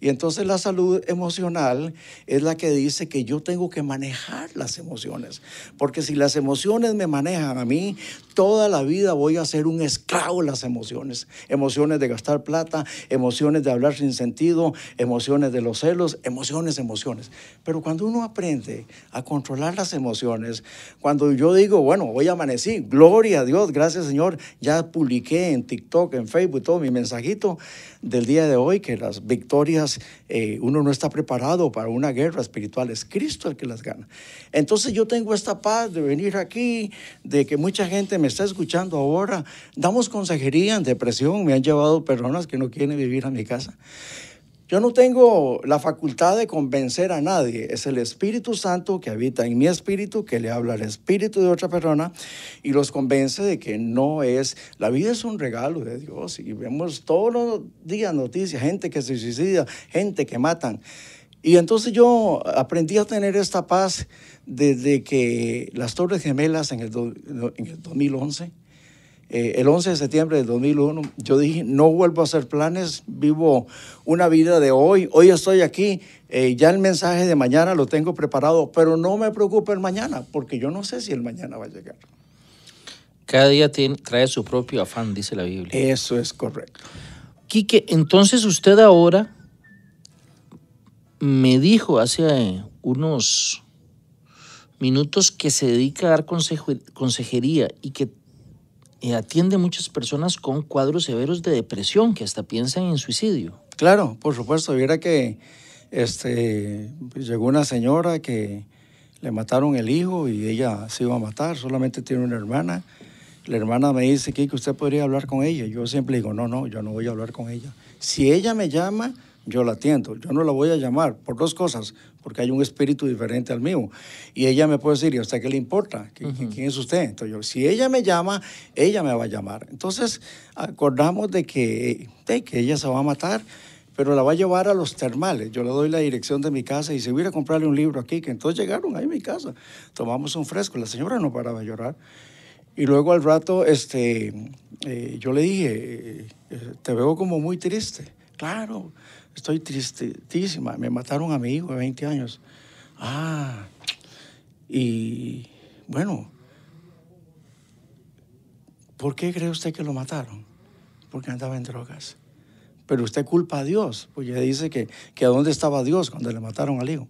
Y entonces la salud emocional es la que dice que yo tengo que manejar las emociones, porque si las emociones me manejan a mí, toda la vida voy a ser un esclavo de las emociones. Emociones de gastar plata, emociones de hablar sin sentido, emociones de los celos, emociones, emociones. Pero cuando uno aprende a controlar las emociones, cuando yo digo, bueno, voy a amanecer, gloria a Dios, gracias Señor, ya publiqué en TikTok, en Facebook, todo mi mensajito, del día de hoy, que las victorias, eh, uno no está preparado para una guerra espiritual, es Cristo el que las gana. Entonces yo tengo esta paz de venir aquí, de que mucha gente me está escuchando ahora, damos consejería en depresión, me han llevado personas que no quieren vivir a mi casa. Yo no tengo la facultad de convencer a nadie. Es el Espíritu Santo que habita en mi espíritu, que le habla al espíritu de otra persona y los convence de que no es. La vida es un regalo de Dios y vemos todos los días noticias, gente que se suicida, gente que matan. Y entonces yo aprendí a tener esta paz desde que las Torres Gemelas en el, en el 2011 eh, el 11 de septiembre de 2001, yo dije, no vuelvo a hacer planes, vivo una vida de hoy, hoy estoy aquí, eh, ya el mensaje de mañana lo tengo preparado, pero no me preocupe el mañana, porque yo no sé si el mañana va a llegar. Cada día trae su propio afán, dice la Biblia. Eso es correcto. Quique, entonces usted ahora me dijo hace unos minutos que se dedica a dar consejería y que y atiende muchas personas con cuadros severos de depresión que hasta piensan en suicidio. Claro, por supuesto. Viera que este, llegó una señora que le mataron el hijo y ella se iba a matar, solamente tiene una hermana. La hermana me dice que usted podría hablar con ella. Yo siempre digo, no, no, yo no voy a hablar con ella. Si ella me llama, yo la atiendo. Yo no la voy a llamar por dos cosas, porque hay un espíritu diferente al mío. Y ella me puede decir, ¿y hasta qué le importa? ¿Quién es usted? Entonces yo, si ella me llama, ella me va a llamar. Entonces acordamos de que, que ella se va a matar pero la va a llevar a los termales. Yo le doy la dirección de mi casa y se voy a comprarle un libro aquí, que entonces llegaron ahí a mi casa. Tomamos un fresco, la señora no paraba de llorar. Y luego al rato este, eh, yo le dije, eh, eh, te veo como muy triste claro, estoy tristísima, me mataron a mi hijo de 20 años. Ah, y bueno, ¿por qué cree usted que lo mataron? Porque andaba en drogas. Pero usted culpa a Dios, pues ya dice que, que a dónde estaba Dios cuando le mataron al hijo.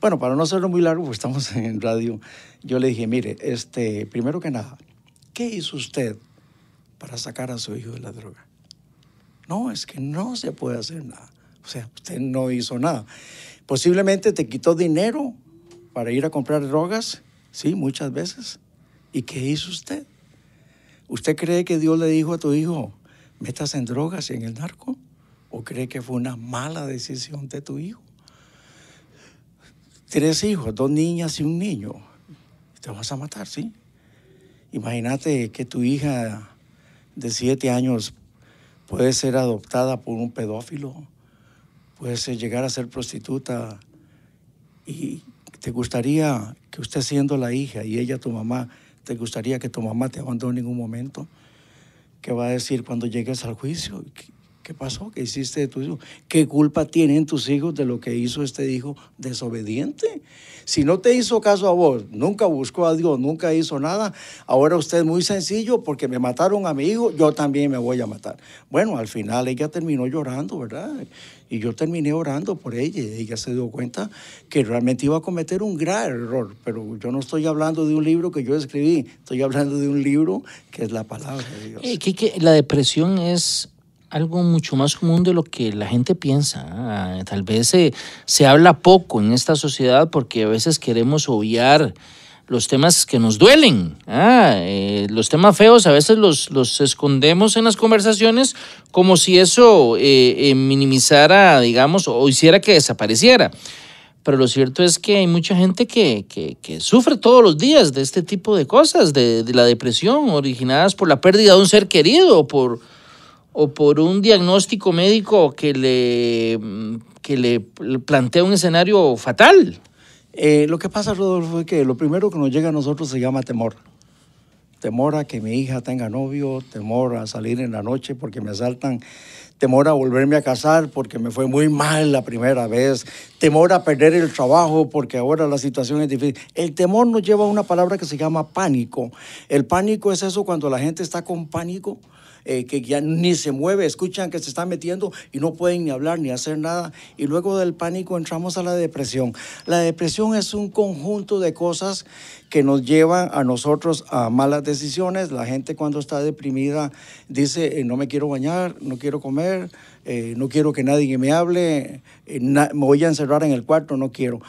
Bueno, para no hacerlo muy largo, pues estamos en radio. Yo le dije, mire, este, primero que nada, ¿qué hizo usted para sacar a su hijo de la droga? No, es que no se puede hacer nada. O sea, usted no hizo nada. Posiblemente te quitó dinero para ir a comprar drogas, sí, muchas veces. ¿Y qué hizo usted? ¿Usted cree que Dios le dijo a tu hijo, metas en drogas y en el narco? ¿O cree que fue una mala decisión de tu hijo? Tres hijos, dos niñas y un niño. Te vas a matar, ¿sí? Imagínate que tu hija de siete años puede ser adoptada por un pedófilo, puede llegar a ser prostituta y te gustaría que usted siendo la hija y ella tu mamá, te gustaría que tu mamá te abandone en un momento, ¿qué va a decir cuando llegues al juicio? ¿Qué pasó? ¿Qué hiciste de tu hijo? ¿Qué culpa tienen tus hijos de lo que hizo este hijo desobediente? Si no te hizo caso a vos, nunca buscó a Dios, nunca hizo nada, ahora usted es muy sencillo porque me mataron a mi hijo, yo también me voy a matar. Bueno, al final ella terminó llorando, ¿verdad? Y yo terminé orando por ella. y Ella se dio cuenta que realmente iba a cometer un gran error, pero yo no estoy hablando de un libro que yo escribí, estoy hablando de un libro que es la palabra de Dios. Eh, la depresión es algo mucho más común de lo que la gente piensa. ¿eh? Tal vez se, habla poco en esta sociedad porque a veces queremos obviar los temas que nos duelen. ¿eh? Eh, los temas feos a veces los, escondemos en las conversaciones como si eso minimizara, digamos, o hiciera que desapareciera. Pero lo cierto es que hay mucha gente que, sufre todos los días de este tipo de cosas, de, de, la depresión originadas por la pérdida de un ser querido, por, o por un diagnóstico médico que le, le plantea un escenario fatal. Eh, lo que pasa, Rodolfo, es que lo primero que nos llega a nosotros se llama temor. Temor a que mi hija tenga novio, temor a salir en la noche porque me asaltan, temor a volverme a casar porque me fue muy mal la primera vez, temor a perder el trabajo porque ahora la situación es difícil. El temor nos lleva a una palabra que se llama pánico. El pánico es eso cuando la gente está con pánico eh, que ya ni se mueve, escuchan que se está metiendo y no pueden ni hablar ni hacer nada. Y luego del pánico entramos a la depresión. La depresión es un conjunto de cosas que nos llevan a nosotros a malas decisiones. La gente cuando está deprimida dice, eh, no me quiero bañar, no quiero comer, eh, no quiero que nadie me hable, eh, me voy a encerrar en el cuarto, no quiero.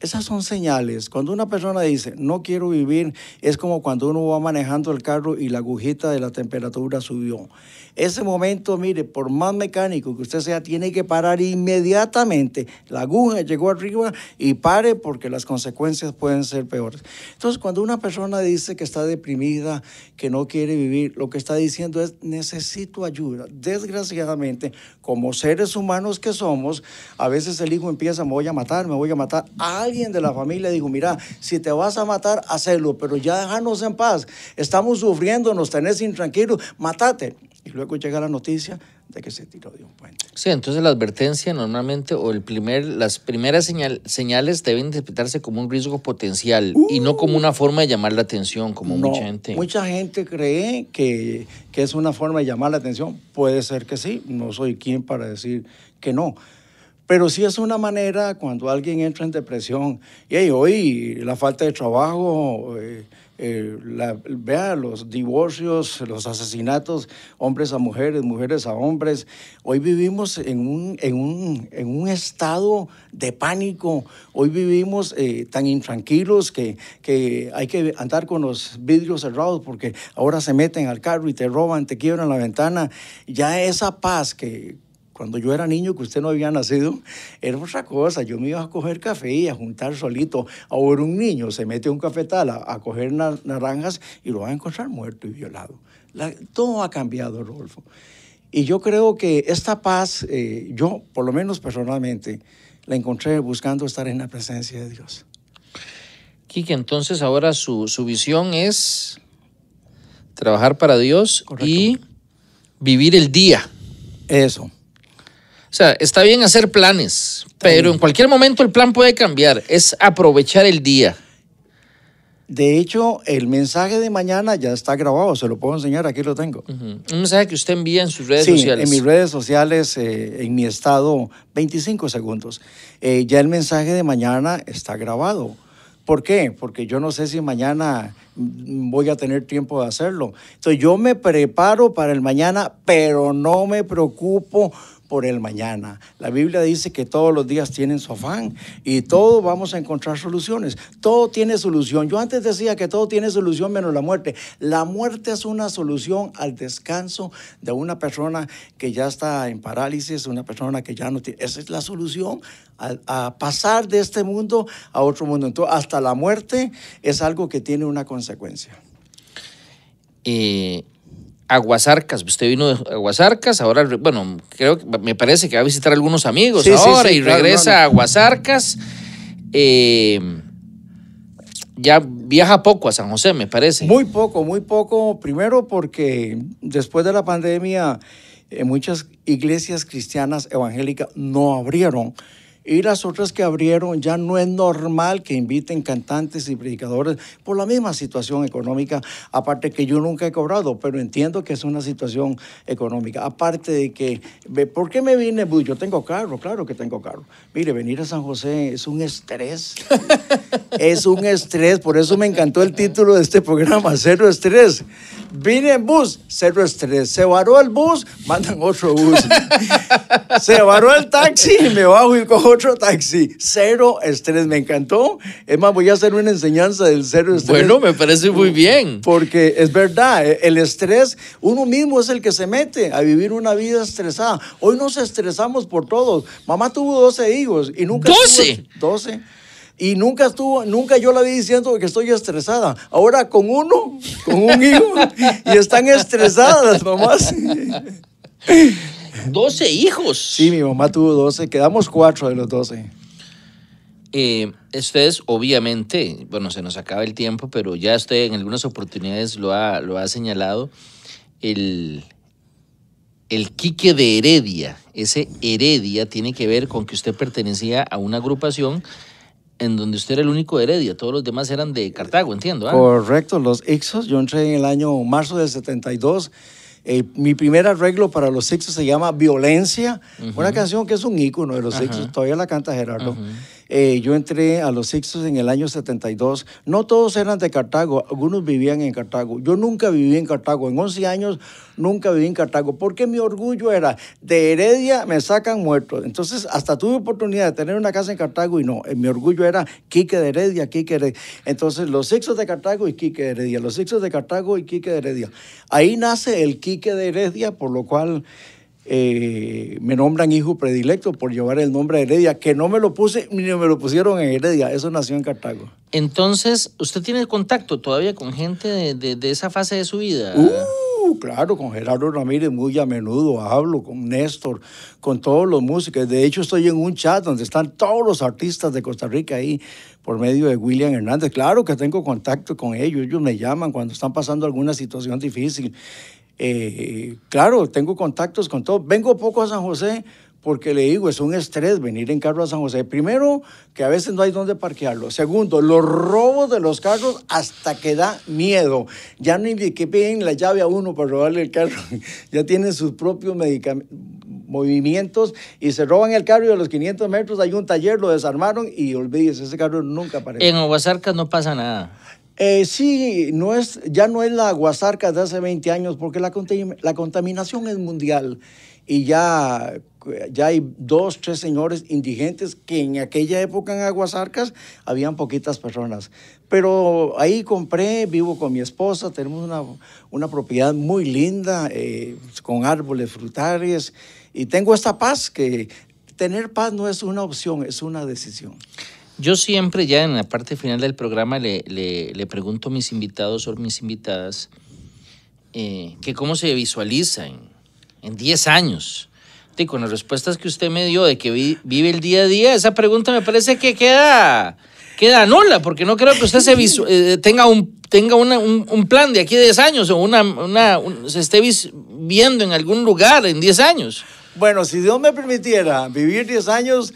esas son señales. Cuando una persona dice, no quiero vivir, es como cuando uno va manejando el carro y la agujita de la temperatura subió. Ese momento, mire, por más mecánico que usted sea, tiene que parar inmediatamente. La aguja llegó arriba y pare porque las consecuencias pueden ser peores. Entonces, cuando una persona dice que está deprimida, que no quiere vivir, lo que está diciendo es necesito ayuda. Desgraciadamente, como seres humanos que somos, a veces el hijo empieza, me voy a matar, me voy a matar. alguien de la familia dijo, mira, si te vas a matar, hazlo, pero ya déjanos en paz. Estamos sufriendo, nos tenés intranquilos, matate. Y luego llega la noticia, que se tiró de un puente. Sí, entonces la advertencia normalmente o el primer, las primeras señales deben interpretarse como un riesgo potencial y no como una uh. forma de llamar la atención, como mucha gente. Mucha gente cree que, que es una forma de llamar la atención. Puede ser que sí, no soy quien para decir que no. Pero sí es una manera cuando alguien entra en depresión, y hoy la falta de trabajo... Eh, eh, la, vea los divorcios, los asesinatos, hombres a mujeres, mujeres a hombres. Hoy vivimos en un, en un, en un estado de pánico. Hoy vivimos eh, tan intranquilos que, que hay que andar con los vidrios cerrados porque ahora se meten al carro y te roban, te quiebran la ventana. Ya esa paz que cuando yo era niño, que usted no había nacido, era otra cosa. Yo me iba a coger café y a juntar solito. Ahora un niño se mete a un cafetal a, coger naranjas y lo va a encontrar muerto y violado. todo ha cambiado, Rolfo. Y yo creo que esta paz, eh, yo por lo menos personalmente, la encontré buscando estar en la presencia de Dios. Quique, entonces ahora su, su visión es trabajar para Dios y vivir el día. Eso. O sea, está bien hacer planes, pero en cualquier momento el plan puede cambiar. Es aprovechar el día. De hecho, el mensaje de mañana ya está grabado, se lo puedo enseñar, aquí lo tengo. Un mensaje que usted envía en sus redes sí, En mis redes sociales, eh, en mi estado, 25 segundos. Eh, ya el mensaje de mañana está grabado. ¿Por qué? Porque yo no sé si mañana mm, voy a tener tiempo de hacerlo. Entonces yo me preparo para el mañana, pero no me preocupo por el mañana. La Biblia dice que todos los días tienen su afán y todos vamos a encontrar soluciones. Todo tiene solución. Yo antes decía que todo tiene solución menos la muerte. La muerte es una solución al descanso de una persona que ya está en parálisis, una persona que ya no tiene... Esa es la solución a, pasar de este mundo a otro mundo. Entonces, hasta la muerte es algo que tiene una consecuencia. y eh, Aguasarcas. Usted vino de Aguasarcas, ahora, bueno, creo que me parece que va a visitar algunos amigos ahora y regresa a Aguasarcas. Eh, ya viaja poco a San José, me parece. Muy poco, muy poco. Primero porque después de la pandemia eh, muchas iglesias cristianas evangélicas no abrieron. Y las otras que abrieron ya no es normal que inviten cantantes y predicadores por la misma situación económica, aparte que yo nunca he cobrado, pero entiendo que es una situación económica. Aparte de que, ¿por qué me vine? bus? Pues yo tengo carro, claro que tengo carro. Mire, venir a San José es un estrés. es un estrés, por eso me encantó el título de este programa, Cero Estrés. Vine en bus, cero estrés. Se varó el bus, mandan otro bus. Se varó el taxi, me bajo y cojo otro taxi. Cero estrés, me encantó. Es más, voy a hacer una enseñanza del cero estrés. Bueno, me parece muy bien. Porque es verdad, e-, el estrés, uno mismo es el que se mete a vivir una vida estresada. Hoy nos estresamos por todos. Mamá tuvo 12 hijos y nunca... 12. 12 y nunca estuvo, nunca yo la vi diciendo que estoy estresada. Ahora con uno, con un hijo, y están estresadas las mamás. 12 hijos. Sí, mi mamá tuvo 12, quedamos cuatro de los 12. ustedes, eh, obviamente, bueno, se nos acaba el tiempo, pero ya usted en algunas oportunidades lo ha, lo ha señalado, el, el Quique de Heredia, ese Heredia tiene que ver con que usted pertenecía a una agrupación en donde usted era el único Heredia, todos los demás eran de Cartago, entiendo. ¿ah? Correcto, los Ixos, yo entré en el año marzo del 72 eh, mi primer arreglo para los sexos se llama Violencia, una canción que es un ícono de los sexos, todavía la canta Gerardo. Eh, yo entré a los Sixos en el año 72. No todos eran de Cartago, algunos vivían en Cartago. Yo nunca viví en Cartago. En 11 años nunca viví en Cartago porque mi orgullo era de Heredia me sacan muerto. Entonces, hasta tuve oportunidad de tener una casa en Cartago y no. Eh, mi orgullo era Quique de Heredia, Quique de Heredia. Entonces, los Sixos de Cartago y Quique de Heredia. Los Sixos de Cartago y Quique de Heredia. Ahí nace el Quique de Heredia, por lo cual. Eh, me nombran hijo predilecto por llevar el nombre de Heredia, que no me lo puse ni me lo pusieron en Heredia, eso nació en Cartago. Entonces, ¿usted tiene contacto todavía con gente de, esa fase de su vida? Uh, claro, con Gerardo Ramírez muy a menudo hablo, con Néstor, con todos los músicos. De hecho, estoy en un chat donde están todos los artistas de Costa Rica ahí por medio de William Hernández. Claro que tengo contacto con ellos, ellos me llaman cuando están pasando alguna situación difícil. Eh, claro, tengo contactos con todos. Vengo poco a San José porque le digo, es un estrés venir en carro a San José. Primero, que a veces no hay dónde parquearlo. Segundo, los robos de los carros hasta que da miedo. Ya no hay que la llave a uno para robarle el carro. ya tienen sus propios movimientos y se roban el carro y a los 500 metros hay un taller, lo desarmaron y olvídese, ese carro nunca aparece. En Aguasarcas no pasa nada. Eh, sí, no es, ya no es la Aguasarcas de hace 20 años, porque la, la contaminación es mundial y ya, ya hay dos, tres señores indigentes que en aquella época en Aguasarcas habían poquitas personas. Pero ahí compré, vivo con mi esposa, tenemos una, una propiedad muy linda, eh, con árboles frutales, y tengo esta paz que tener paz no es una opción, es una decisión. Yo siempre, ya en la parte final del programa, le, pregunto a mis invitados o mis invitadas eh, que cómo se visualiza en 10 años. Y con las respuestas que usted me dio de que vive el día a día, esa pregunta me parece que queda, queda nula, porque no creo que usted se eh, tenga, un, tenga un, plan de aquí a 10 años o una, se esté viendo en algún lugar en 10 años. Bueno, si Dios me permitiera vivir 10 años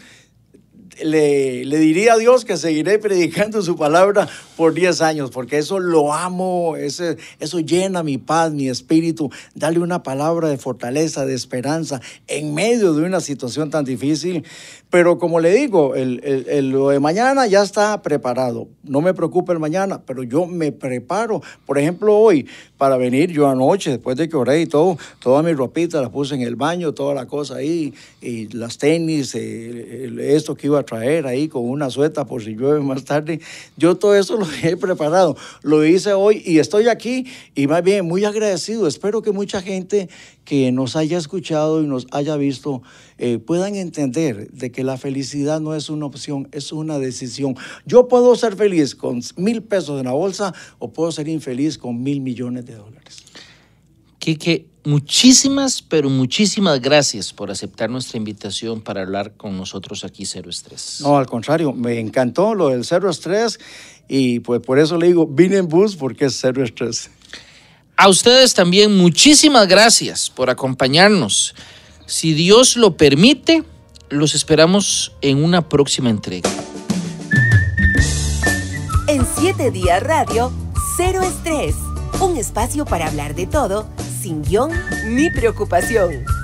le, le, diría a Dios que seguiré predicando su palabra por 10 años, porque eso lo amo, ese, eso llena mi paz, mi espíritu. Darle una palabra de fortaleza, de esperanza, en medio de una situación tan difícil. Pero como le digo, el, el, el, lo de mañana ya está preparado. No me preocupe el mañana, pero yo me preparo. Por ejemplo, hoy, para venir yo anoche, después de que oré y todo, toda mi ropita la puse en el baño, toda la cosa ahí, y las tenis, esto que iba a traer ahí con una sueta por si llueve más tarde. Yo todo eso lo he preparado, lo hice hoy y estoy aquí y más bien muy agradecido. Espero que mucha gente que nos haya escuchado y nos haya visto eh, puedan entender de que la felicidad no es una opción, es una decisión. Yo puedo ser feliz con mil pesos en la bolsa o puedo ser infeliz con mil millones de dólares. Quique, muchísimas, pero muchísimas gracias por aceptar nuestra invitación para hablar con nosotros aquí Cero Estrés. No, al contrario, me encantó lo del Cero Estrés y pues por eso le digo, vine en bus porque es Cero Estrés. A ustedes también muchísimas gracias por acompañarnos. Si Dios lo permite, los esperamos en una próxima entrega. En 7 días radio, Cero Estrés, un espacio para hablar de todo sin guión ni preocupación.